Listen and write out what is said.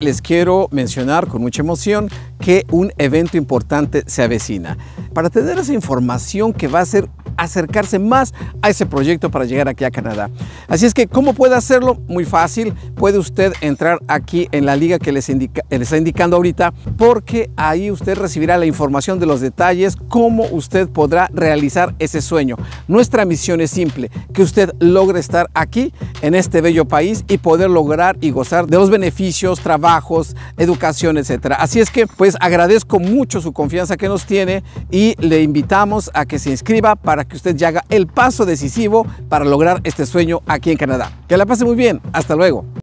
Les quiero mencionar con mucha emoción que un evento importante se avecina. Para tener esa información que va a ser acercarse más a ese proyecto para llegar aquí a Canadá. Así es que, ¿cómo puede hacerlo? Muy fácil. Puede usted entrar aquí en la liga que les, está indicando ahorita, porque ahí usted recibirá la información de los detalles, cómo usted podrá realizar ese sueño. Nuestra misión es simple, que usted logre estar aquí, en este bello país, y poder lograr y gozar de los beneficios, trabajos, educación, etcétera. Así es que, pues agradezco mucho su confianza que nos tiene y le invitamos a que se inscriba para que usted ya haga el paso decisivo para lograr este sueño aquí en Canadá. Que la pase muy bien. Hasta luego.